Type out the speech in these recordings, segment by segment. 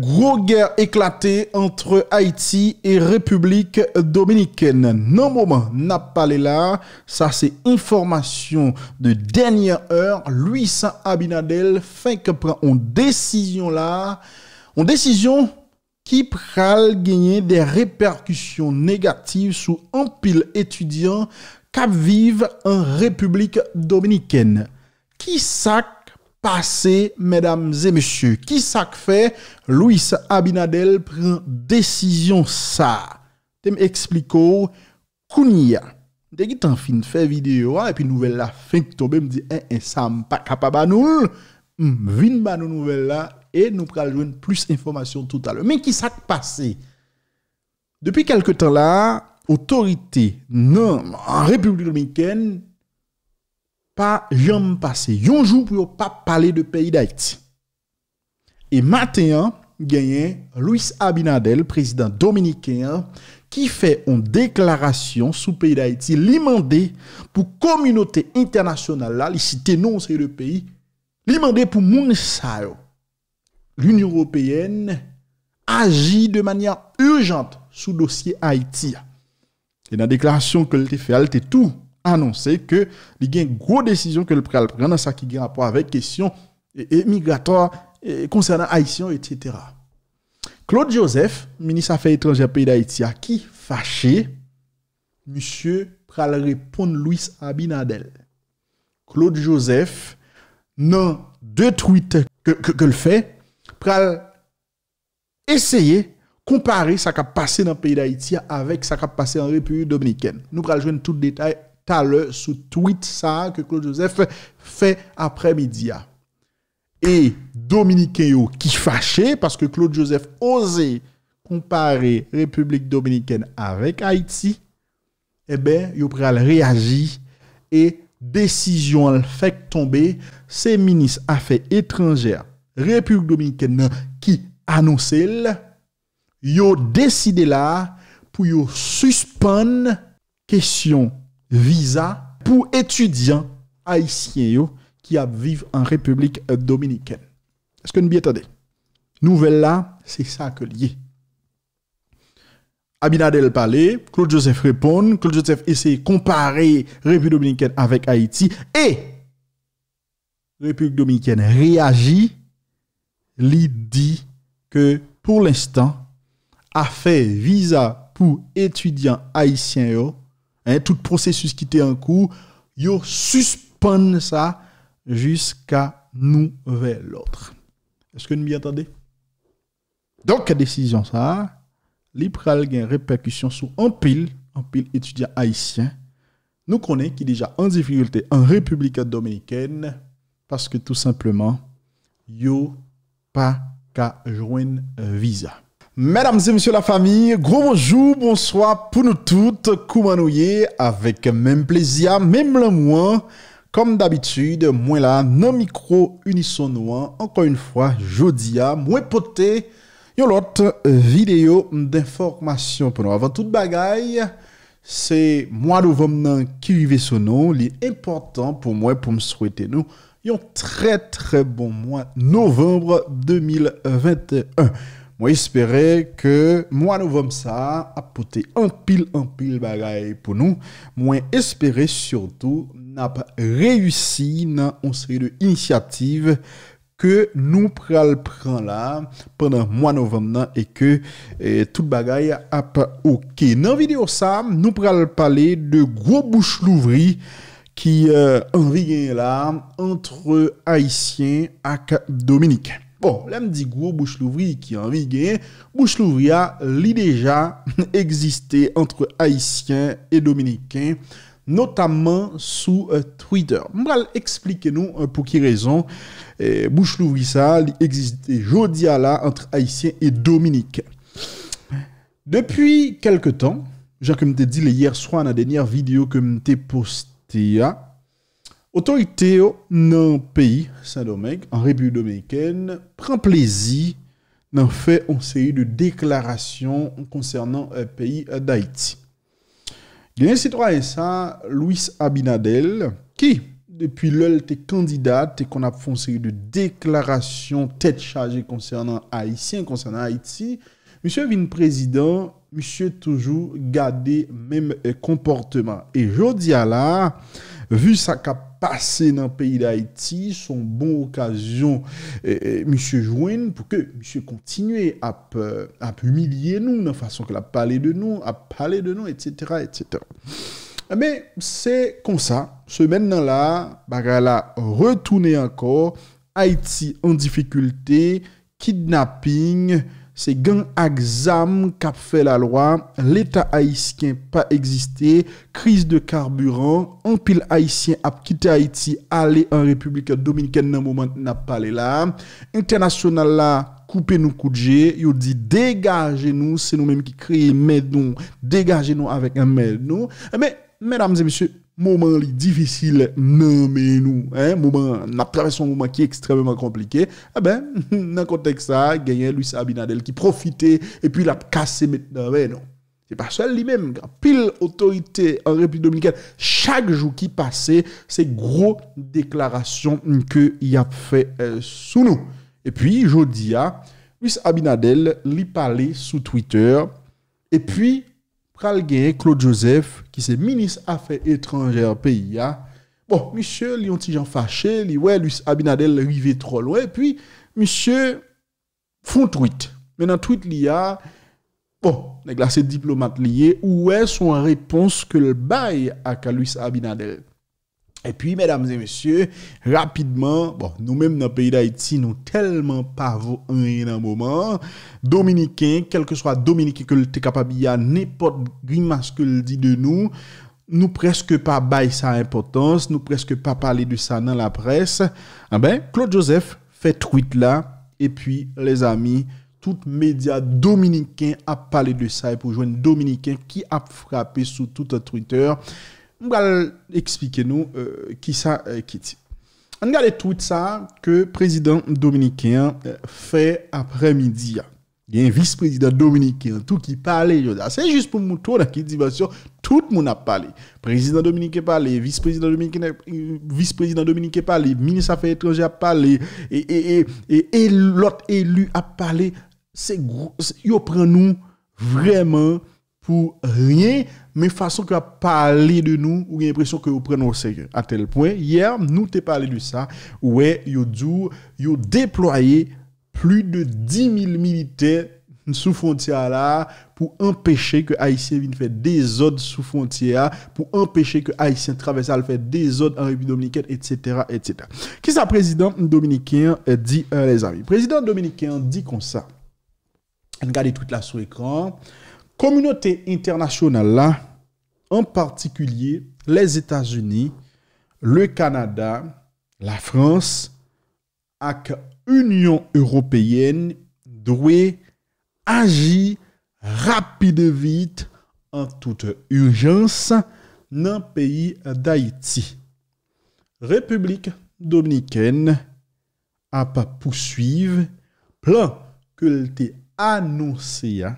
Gros guerre éclatée entre Haïti et République dominicaine. Non, moment, n'a pas là. Ça, c'est information de dernière heure. Luis Abinadel fait que prend une décision là. Une décision qui pral gagner des répercussions négatives sur un pile étudiant qui vivent en République dominicaine. Qui sac passé, mesdames et messieurs. Qui ça fait? Louis Abinadel prend décision ça. Je m'explique Kounia. Dès qu'il t'en fin fait vidéo, ah, et puis nouvelle la fin que tombe, me dit, eh, eh ça pas capable nous. Hmm, vin ba nouvelle là, et nous prenons plus d'informations tout à l'heure. Mais qui ça passé? Depuis quelque temps là, autorité non, en République dominicaine pas jamais passé un jour pour pas parler de pays d'Haïti. Et maintenant, gagné Luis Abinadel, président dominicain, qui fait une déclaration sous le pays d'Haïti, l'imandé pour communauté internationale, là, cité non, c'est le pays, l'imandé pour Mounsao, L'Union européenne agit de manière urgente sous le dossier Haïti. Et dans la déclaration que e a fait, elle e tout annonsè ke li gen gwo desisyon ke l pral pren nan sa ki gen rapor avek kesyon emigrator eh, eh, konsernan eh, Haitian, etc. Claude Joseph, minis afe etranje a peyi da Haitia, ki fachè, monsye pral repon Louis Abinadel. Claude Joseph nan de twit ke l fè, pral esye kompare sa ka pase nan peyi da Haitia avèk sa ka pase an repu dominiken. Nou pral jwen tout detay T'as à sous tweet ça que Claude Joseph fait après-midi. Et Dominicain qui fâché parce que Claude Joseph osait comparer République dominicaine avec Haïti, eh bien, il a réagir et décision a fait tomber, ministres ministres Affaires étrangères République dominicaine qui annoncé il a décidé là pour suspendre question visa pour étudiants haïtiens qui vivent en République dominicaine. Est-ce que nous bien attendez Nouvelle là, c'est ça que lié. Abinadel parlait, Claude Joseph répond, Claude Joseph essaie de comparer République dominicaine avec Haïti et République dominicaine réagit, lui dit que pour l'instant, a fait visa pour étudiants haïtiens Hein, tout processus qui était en cours, yo suspend ça jusqu'à vers l'autre. Est-ce que vous m'y attendez? Donc, la décision, ça, l'IPRAL a une répercussion sur un pile, un pile étudiant haïtien, nous connaissons qui est déjà en difficulté en République dominicaine, parce que tout simplement, a pas qu'à joindre visa. Mesdames et messieurs la famille, gros bonjour, bonsoir pour nous toutes, est, avec même plaisir, même le moins. Comme d'habitude, moi là, non micro noir. encore une fois, jeudi, hein, moi poté, yon l'autre euh, vidéo d'information pour nous. Avant toute bagaille, c'est moi novembre qui fait son nom, l'important pour moi, pour me souhaiter nous, yon très très bon mois, novembre 2021. Mwen espere ke mwa novem sa ap pote anpil anpil bagay pou nou. Mwen espere surtout nap reyusi nan onsri de inisiativ ke nou pral pran la pendant mwa novem nan e ke tout bagay ap okey. Nan video sa, nou pral pale de gwo bouch louvri ki anvigen euh, la antre Haitien ak Dominique. Bon, l'homme dit gros bouche louvri qui en gagner. bouche l'ouvri a déjà existé entre Haïtiens et Dominicains, notamment sous euh, Twitter. expliquez-nous euh, pour qui raison euh, bouche Louvri ça existait jodi à entre Haïtiens et Dominicains. Depuis quelque temps, j'ai comme te dit hier soir dans la dernière vidéo que t'ai posté, ah, Autorité dans le pays Saint-Domingue, en République dominicaine, prend plaisir d'en faire une série de déclarations concernant le euh, pays d'Haïti. Il y citoyen, Louis Abinadel, qui, depuis l'heure, est candidat et qu'on a fait une série de déclarations tête chargée concernant Haïtien, concernant Haïti. Monsieur Vice président, monsieur toujours gardé même euh, comportement. Et aujourd'hui, vu sa capacité, passer dans le pays d'Haïti son bon occasion, eh, eh, monsieur Jouen, pour que monsieur continue à, humilier nous, de la façon qu'il a parlé de nous, à parler de nous, etc. etc. Mais c'est comme ça, ce maintenant là, Bagala retourné encore, Haïti en difficulté, kidnapping, Se gen akzam kap fè la lwa, l'etat haïsken pa eksiste, kriz de karburant, anpil haïsken ap kite Haiti, ale an republikan dominiken nan mouman nap pale la, international la, koupe nou kouje, yo di degaje nou, se nou mèm ki kreye mèd nou, degaje nou avèk mèd nou, mè, mèd amzè misyè, mouman li difisil nanmenou mouman, nap traves son mouman ki ekstrememan komplike e eh ben, nan kontek sa genyen Luis Abinadel ki profite e pi lap kase men nanmen, non. se pa sel li men pil otorite en repri dominikan chak jou ki pase se gro deklarasyon ke yap fe euh, sou nou e pi, jodi ya Luis Abinadel li pale sou Twitter e pi pral genyen Claude Joseph ki se minis afe etranjer peyi ya. Bon, misye li yon ti jan fache, li wey luis Abinadel li yive trol wey, e pi misye foun twit. Menan twit li ya, bon, nek la se diplomat li ye, ou wey son repons ke l baye a ka luis Abinadel. Et puis, mesdames et messieurs, rapidement, bon, nous-mêmes dans le pays d'Haïti, nous n'avons tellement pas vu un énorme moment. Dominikien, quel que soit Dominikien, que le te kapabia, n'est pas du masque que le dit de nous, nous presque pas baille sa importance, nous presque pas parler de ça dans la presse. Ah ben, Claude Joseph fait tweet là, et puis, les amis, tout le média dominikien a parlé de ça, et pour joindre Dominikien, qui a frappé sous tout un tweeter, Mwen gale ekspike nou euh, ki sa euh, ki ti. Mwen gale tout sa ke prezident Dominikian euh, fe apre midi ya. Gen vice-prezident Dominikian, tout ki pale yo da. Se jist pou moutou na ki ti, basyon, tout moun ap pale. Prezident Dominikian pale, vice-prezident Dominikian pale, ministre afe etranje ap pale, e lot elu ap pale, yo pren nou vremen pour rien, mais façon que a parlé de nous, ou l'impression que vous prenez au sérieux. À tel point, hier, nous t'ai parlé de ça, ouais, yo ont déployé plus de 10 000 militaires sous frontière là pour empêcher que haïtiens vienne faire des autres sous frontière pour empêcher que Haïtien traversent à faire des autres en République dominicaine etc etc qui ça président dominicain euh, dit euh, les amis président dominicain dit comme ça regardez tout là sur écran Komunote internasyonal la, an partikulye, les Etats-Unis, le Kanada, la Frans, ak Union Européenne, dwe agi rapide vit an tout urjans nan peyi d'Haïti. Republik Dominikène ap apousuive plan ke lte anonsé ya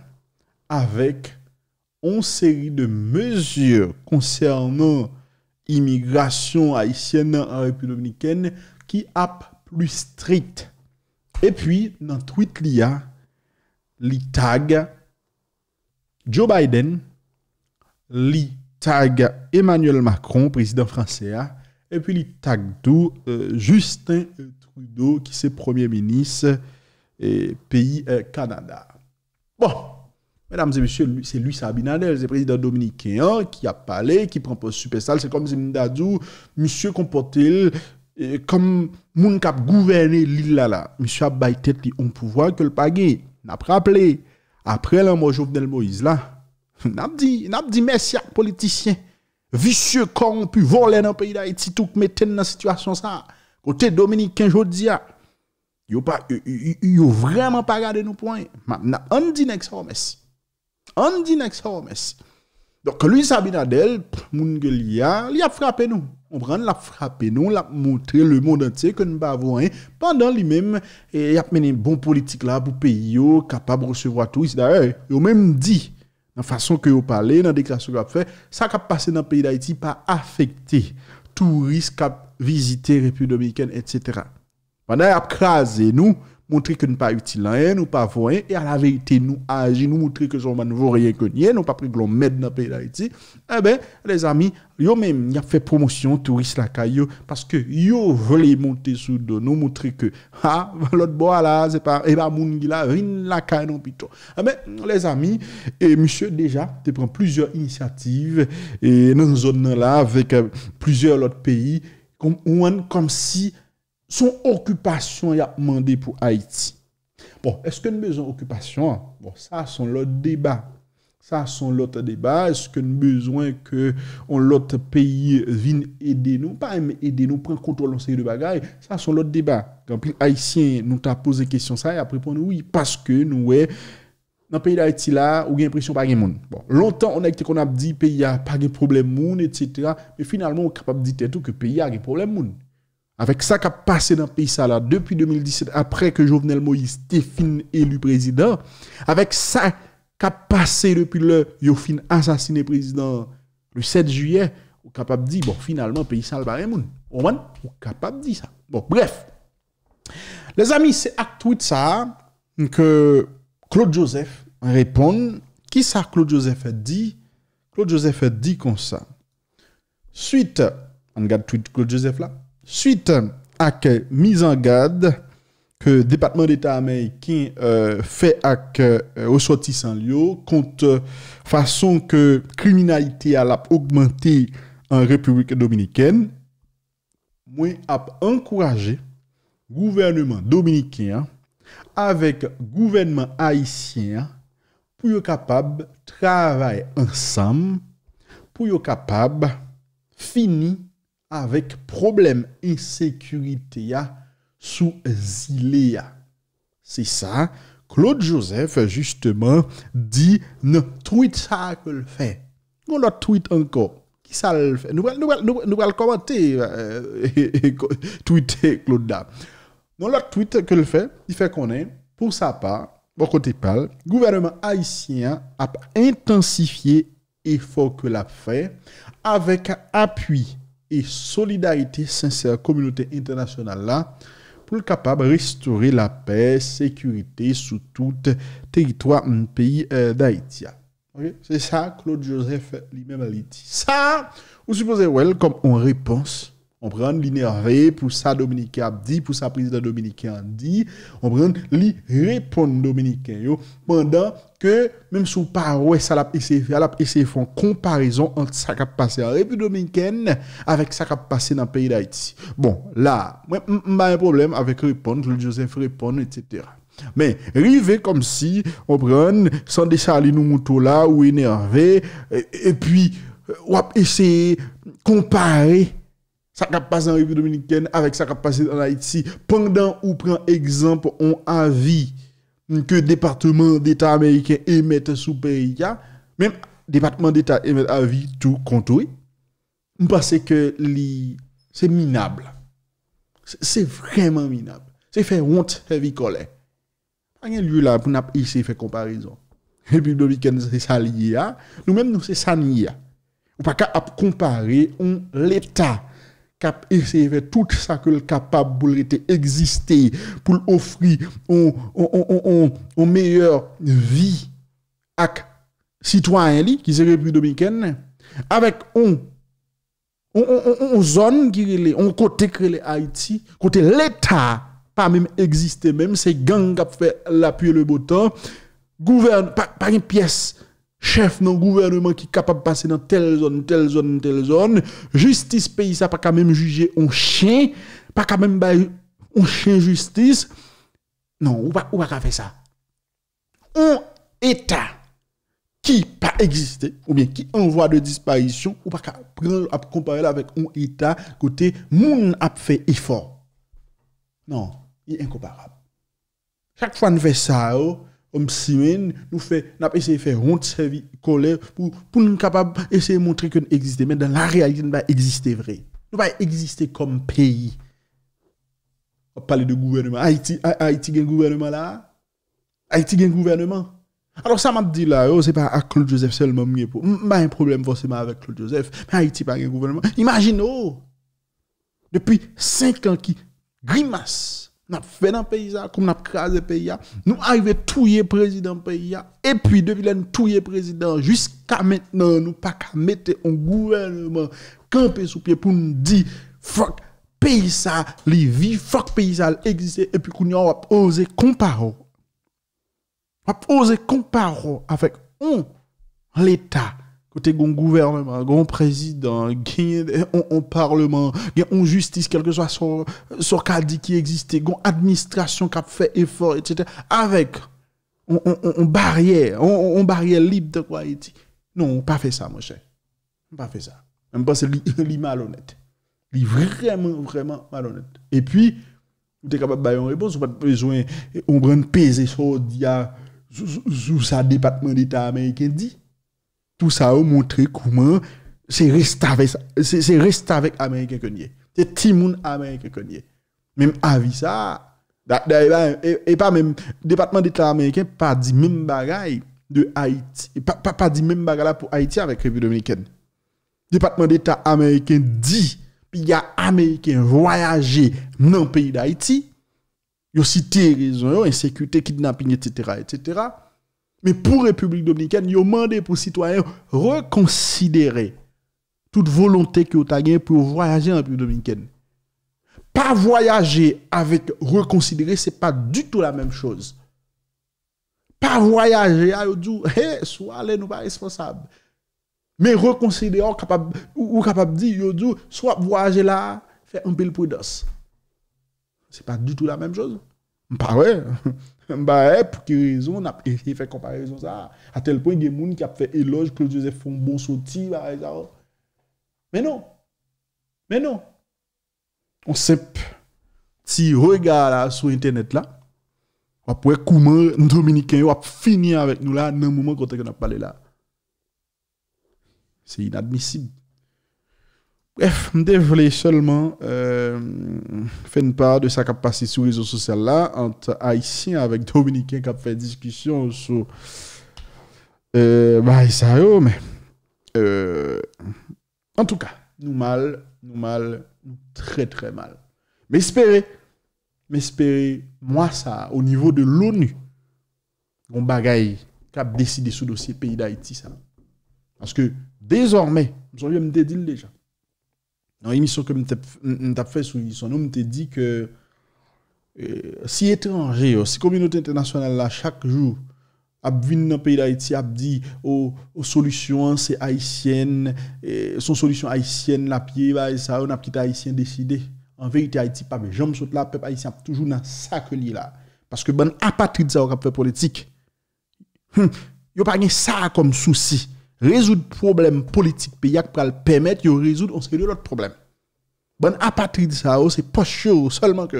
avèk an seri de mezur konsernon imigrasyon Haitienne an Repu Dominikèn ki ap plus strit. E pwi nan tweet li a li tag Joe Biden, li tag Emmanuel Macron, prezident franse a, e pwi li tag tou euh, Justin Trudeau ki se premier menis peyi euh, Kanada. Bon, Mesdames et messieurs, c'est lui Sabinadel, c'est président dominicain qui a parlé, qui prend super sale. C'est comme si Mdadou, monsieur comporté comme moun cap gouverner l'île là là. Monsieur a baillé tête on pouvoir que le pagé. N'a pas rappelé. Après la mort Jovenel Moïse là, n'a dit, n'a dit merci à politiciens, vicieux corrompu voler dans le pays d'Haïti tout mettre dans situation ça. Côté dominicain jodia. Ah, yo pas yo, vraiment pas gardé nos points. On dit next merci on next Holmes. Donc, Luis Abinadel, il a frappé nous. On prend la frappé nous, l'a montré le monde entier que nous avons rien. Hein. Pendant lui-même, il a mené une bonne politique là pour pays, capable de recevoir tout. D'ailleurs, il a même dit, dans la façon que vous parlez, dans la déclaration que vous fait, ça qui a passé dans le pays d'Haïti pas affecté touristes qui visité la République dominicaine, etc. Pendant qu'il a crasé nous, montrer que nous pas utile rien, nous pas voyant, et à la vérité, nous agir, nous montrer que sommes pas rien que nous, nous pas pris glon l'homme dans le pays d'Haïti, eh bien, les amis, yo même, y a fait promotion touriste la caillou, parce que yo voulons monter sous dos, nous montrer que, ah, l'autre bois là, c'est pas, eh bien, moun la, rin la caillou, non, plutôt. Eh bien, les amis, et monsieur déjà, tu prends plusieurs initiatives, et dans zone là, avec euh, plusieurs autres pays, comme, comme si, Son okupasyon y ap mande pou Haïti Bon, eske nou bezon okupasyon? Bon, sa son lot deba Sa son lot deba Eske nou bezon ke On lot peyi vin ede nou Pa eme ede nou, pren kontrol On seye de bagay, sa son lot deba Kampil Haïtien nou ta pose kèsyon sa E ap repon nou, oui, paske nou we Nan peyi da Haïti la, ou gen presyon pa gen moun Bon, lontan, on a ekte kon ap di Peyi a pa gen problem moun, etc Men finalman, ou kap ap dit eto Ke peyi a gen problem moun avec ça qui a passé dans le pays ça depuis 2017 après que Jovenel Moïse était élu président avec ça qui a passé depuis le yo assassiné président le 7 juillet ou capable de dire bon finalement pays ça pas rien on capable de dire ça bon bref les amis c'est tout ça que Claude Joseph répond qui ça Claude Joseph a dit Claude Joseph a dit comme ça suite on regarde tweet Claude Joseph là suite ak miz an gade ke Depatman d'Etat Amerikien euh, fe ak euh, oswati san liyo kont fason ke kriminalite al ap augmente an Republik Dominikene mwen ap ankoraje Gouvernement Dominikien avek Gouvernement Haitien pou yo kapab travay ansam pou yo kapab fini avec problème insécurité sécurité sous Zilea. C'est ça, Claude Joseph, justement, dit ne tweet ça que le fait. On l'a tweet encore. Qui ça le fait Nous allons le commenter, euh, tweeter Claude là. On l'a tweet que le fait, il fait qu'on est, pour sa part, au côté pâle, gouvernement haïtien a intensifié l'effort que l'a fait avec appui et solidarité sincère communauté internationale là pour capable de restaurer la paix, sécurité sur tout territoire du mm, pays euh, d'Haïti. C'est ça Claude Joseph lui-même Ça, vous supposez well, comme en réponse On pren l'inervé pou sa dominikè ap di, pou sa prezident dominikè an di, on pren li repon dominikè yo, mwen dan ke mèm sou par wè salap ese fè, alap ese fè an komparèzon an sa kap pase a repu dominikèn, avèk sa kap pase nan peyi d'Aiti. Bon, la, mwen mba yon problem avèk repon, lè Joseph repon, etc. Mè, rive kom si, on pren, san euh, de chalé nou moutou la, ou inervé, e pwi wap ese komparè, sa kap pase nan Republikan, avèk sa kap pase nan Haiti, pandan ou pren ekzampon, on avi, ke departement d'Etat Ameriken emet sou perika, men, departement d'Etat emet avi tout kontoui, m'pase ke li, se minable, se vreman minable, se fey wont se vikole, anye lye la pou nap isi fey komparison, Republikan se sali ya, nou men nou se sali ya, ou pa ka ap kompari, ou l'Etat, cap essayer de tout ça que le capable pour exister, pour offrir une meilleure vie à citoyens qui plus dominicaine avec on on, zone qui est on côté que Haïti côté l'état pas même existé, même c'est gang qui fait l'appui le bouton gouverne pas une pièce chef non gouvernement qui est capable de passer dans telle zone, telle zone, telle zone. Justice pays, ça pas quand même juger un chien, pas quand même un chien justice. Non, ou va ou pas faire ça. Un État qui pas existé, ou bien qui en voie de disparition, ou pas à comparer avec un État côté moun a fait effort. Non, il est incomparable. Chaque fois qu'on fait ça, oh, comme semaine nous fait n'a essayé de faire honte servir colère pour pour nous capable essayer montrer que nous existons mais dans la réalité nous va exister vrai nous va exister comme pays on parle de gouvernement Haïti Haïti un gouvernement là Haïti un gouvernement alors ça m'a dit là, oh, c'est pas à Claude Joseph seulement qui pour. Pas un problème forcément avec Claude Joseph, mais Haïti pas un gouvernement. imaginez Depuis cinq ans qui grimace n'a fait un paysage pays, comme n'a crasé le pays. Nous arrivons à tuer le président pays. Et puis, depuis là nous président, jusqu'à maintenant, nous pas qu'à mettre un gouvernement campé sous pied pour nous dire fuck pays ça, les vies, fuck pays existe. Et puis, nous avons osé comparer. On a osé comparer avec l'État côté un gouvernement, grand président, un parlement, en justice, quel que soit son, cadre qui existait, gon administration qui a fait effort, etc. Avec, une barrière, une barrière libre de quoi Haïti. Non, on pas fait ça, mon cher. On pas fait ça. pense pas c'est malhonnête. malhonnête. est vraiment, vraiment malhonnête. Et puis, vous êtes capable de faire une réponse, vous pas besoin, on peser sur, ce diable, sur département d'État américain dit tout ça a montré comment c'est resté avec c'est resté avec américain c'est timoun américain même avis ça ben, et pas même département d'état américain pas dit même bagaille de Haïti pas pas, dit même bagaille pour Haïti avec République dominicaine département d'état américain dit puis y a américain voyagé dans le pays d'Haïti il y a cité raison insécurité kidnapping etc etc mais pour République dominicaine, ils ont demandé pour les citoyens reconsidérer toute volonté que vous avez pour voyager en République dominicaine. Pas voyager avec reconsidérer, c'est pas du tout la même chose. Pas voyager, à ah, dit, hey, eh, soit nous pas responsables. Mais reconsidérer, capable, ou, capable de dire, dit, soit voyager là, faire un peu de prudence. C'est pas du tout la même chose. Bah ouais. Bah pour quelle raison on a fait comparaison ça À tel point, il y a des gens qui ont fait éloge que Joseph font bon sorti, Mais non. Mais non. On sait, si regarde sur Internet là, on pourrait comment Dominicain va finir avec nous là, dans le moment on a parlé là. C'est inadmissible. Mde vle, selman, euh, fè npa de sa kap pasi sou rezo sou sel la, anta Aïtien avèk Dominikè kap fè diskisyon sou... Bah, e saryo, men. An euh, tou ka, nou mal, nou mal, nou tre tre mal. Mespère, mespère, mwa sa, ou nivou de l'ONU, yon bagay kap desi de sou dosye peyi d'Aïti, sa. Anse ke, dezorme, mson vye mdedil dejan, Dans l'émission que nous avons fait sur son homme, te dit que euh, si étranger, oh, si communauté internationale, là, chaque jour, venu dans le pays d'Haïti, a dit aux, oh, oh, solutions, c'est haïtienne, et son solution haïtienne, la pied, bah, ça, on a petit haïtien décidé. En vérité, Haïti, pas, mes jambes saute là, peuple haïtien, toujours dans ça que là. Parce que ben apatride ça, on a fait politique. Il n'y a pas ça comme souci résoudre problème politique pays pour le permettre de résoudre on série l'autre problème. Bon apatride ça oh, c'est pas chaud oh, seulement que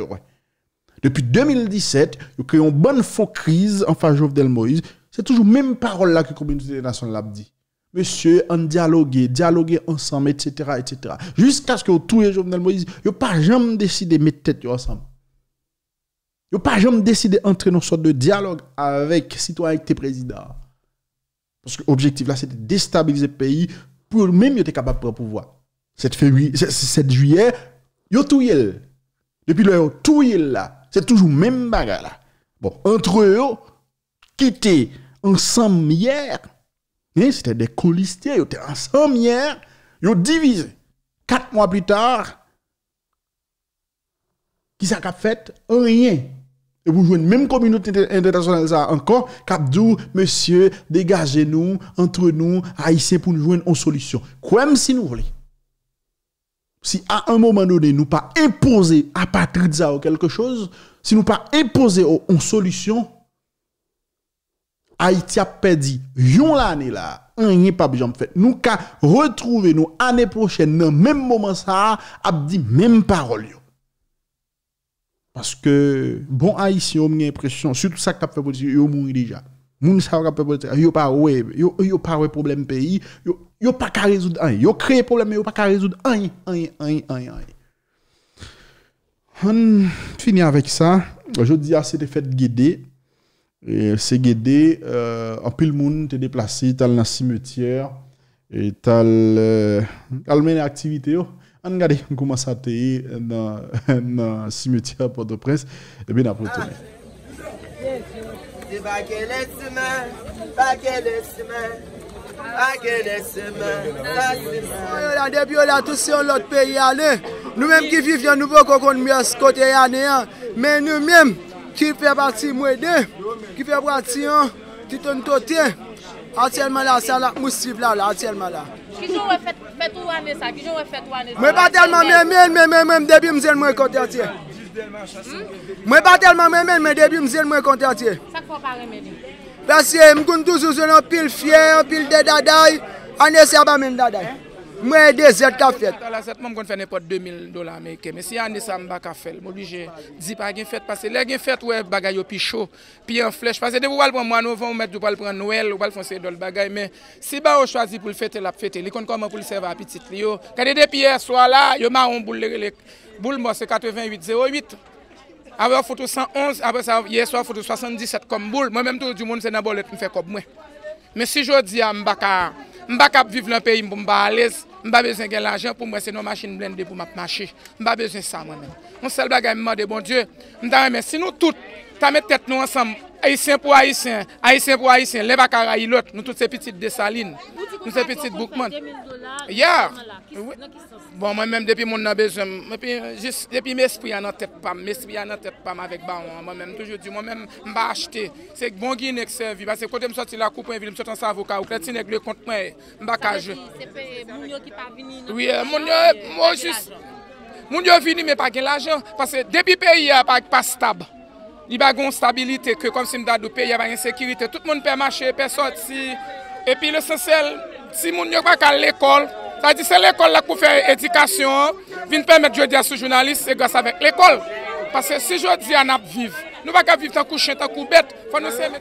Depuis 2017, nous créé une bonne faux crise en face de Jovenel Moïse, c'est toujours même parole là que communauté nationale l'a dit. Monsieur, on dialoguer, dialoguer ensemble, etc., etc. Jusqu'à ce que tout les Jovenel Moïse, Ne pas jamais décidé de mettre tête ensemble. Ils pas jamais décidé d'entrer dans une sorte de dialogue avec citoyen et président. Parce que l'objectif là, c'est de déstabiliser le pays pour même être capable de prendre pouvoir. 7, février, cette juillet, yo tout yel. Depuis le tout yel là, c'est toujours même bagarre là. Bon, entre eux, qui hein, étaient ensemble hier, c'était des colistiers, ils étaient ensemble hier, ils ont divisé. Quatre mois plus tard, qui s'est fait Rien. Et vous jouez même communauté internationale ça encore, cap monsieur, dégagez-nous, entre nous, haïtiens, pour nous jouer une solution. Quoi si nous voulons. Si à un moment donné, nous pas imposer à Patrizia ou quelque chose, si nous pas imposer une solution, Haïti a perdu yon l'année là, rien pas besoin faire. Nous ka retrouver nous année prochaine, dans même moment ça, a dit même parole parce que, bon haïtien, on a l'impression, surtout ça qui a fait politique, ils ont déjà. Moun sa fait politique, ils n'ont pas de problème pays, ils n'ont pas qu'à résoudre rien. Ils ont créé problème, ils n'ont pas qu'à résoudre rien, rien, rien, On finit avec ça. Je dis, assez ah, c'était fait guider. C'est guider, euh, En en le monde te déplacé, t'as dans le cimetière, et t'as euh, le... mené l'activité, an gade yon kouman sa teyi nan simitya Port-au-Prince, e bin apotounen. Si ah. pa ke le seman, pa ke le seman, pa ke le seman, pa seman. An depyo la, tout se yon lot peyi ale, nou menm ki viv yon noubo koko kon myos kote yane, men nou menm ki pe bati mwede, ki pe bati yon titoun toti, atyelman la sa lak moussiv la, atyelman la. Ki joun refet wane sa? Mwen batelman men men men men men Mwen debi mwen kontatiye Mwen batelman men men men men Mwen debi mwen kontatiye Sa kwa pare men men? Plase mwen koun toujou zounan pil fye An pil de daday Ane se apame mwen daday Mwen e de zet a e fet. Mwen kon fè nè pot 2000 dola meke. Mwen si an de sa mbak a fel. Mwen li jè di pa gen fet. Pase le gen fet wè bagay yo pi chou. Pi en flech. Pase de wè wè l pou an mwen ou mwen ou mwen ou wè l pou an nouel. Wè l pou an se do l bagay. Mwen si ba wè chwazi pou l fetel ap fetel. Lè kon kon mwen pou l serva api titrio. Kade de pi e swa la, yo mwen an boule le. Boule mwen se 88-08. Awe fote 111. Ape sa yè swa fote 77 kom boule. Mwen mwen tou di moun se nan bolet mwen fè Mba kap viv lan peyi mbo mba alez, mba bezen gen lanjen pou mwese nou machin blende pou map machin. Mba bezen sa mwen men. Mwen sel bagay mman de bon dieu, mda mwen men. Sin nou tout, ta mwen tet nou ansam. Ayisen pou ayisen, ayisen pou ayisen, le bakar ayilot, nou tout se petit desaline, nou se petit boukman. Où di kon ak yo kon fè 2000 dolar? Ya. Non ki sòs? Bon, mwen mèm depi moun nan bezèm, depi mes priy anan tèp pam, mes priy anan tèp pam avèk baon, mwen mèm toujè di, mwen mèm mba achte. Se bon gine ek servi, basè kote m soti la koupon, vil m soti an savoka, ou kletine ek le kont mè, mba kaje. Se pe moun yo ki pa vini nan gen l'ajan? Oui, moun yo vini men pa gen l'ajan, depi pe yè pa ak pa stab. il n'y a pas stabilité, que comme si je suis pays, il y a une sécurité. Tout le monde peut marcher, peut sortir. Et puis l'essentiel, si les gens ne pas à l'école, cest à c'est l'école qui fait l'éducation, qui permettre de dire à ce journaliste, c'est grâce avec l'école. Parce que si je dis à nous vivre, nous ne pouvons vivre tant que chien, tant que bête, faut nous aimer.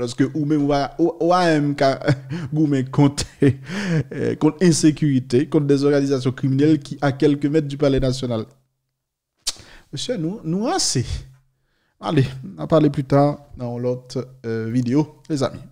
Lorsque ou même ou AMK goumé contre, euh, contre insécurité, contre des organisations criminelles qui à quelques mètres du palais national. Monsieur, nous, nous assez. Ah, Allez, on va parler plus tard dans l'autre euh, vidéo, les amis.